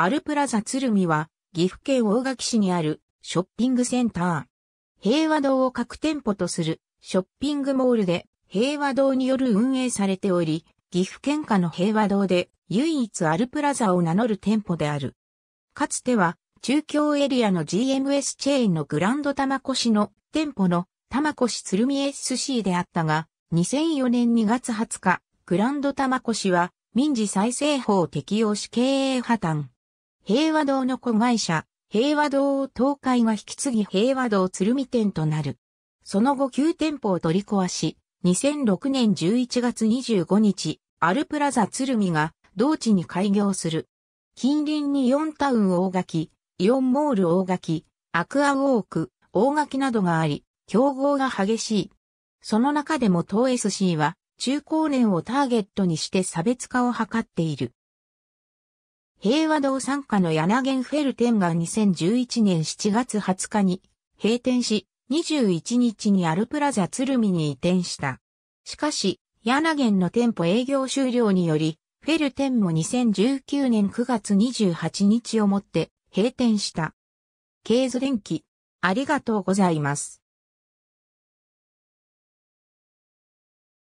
アルプラザ鶴見は、岐阜県大垣市にあるショッピングセンター。平和堂を各店舗とするショッピングモールで平和堂による運営されており、岐阜県下の平和堂で唯一アルプラザを名乗る店舗である。かつては中京エリアの GMS チェーンのグランド玉越の店舗の玉越鶴見 SC であったが、2004年2月20日、グランド玉越は民事再生法を適用し経営破綻。平和堂の子会社、平和堂を東海が引き継ぎ平和堂鶴見店となる。その後9店舗を取り壊し、2006年11月25日、アルプラザ鶴見が同地に開業する。近隣にイオンタウン大垣、イオンモール大垣、アクアウォーク、大垣などがあり、競合が激しい。その中でも東 SC は中高年をターゲットにして差別化を図っている。平和堂参加の柳源フェルテンが2011年7月20日に閉店し、21日にアルプラザ鶴見に移転した。しかし、柳源の店舗営業終了により、フェルテンも2019年9月28日をもって閉店した。ケーズ電機、ありがとうございます。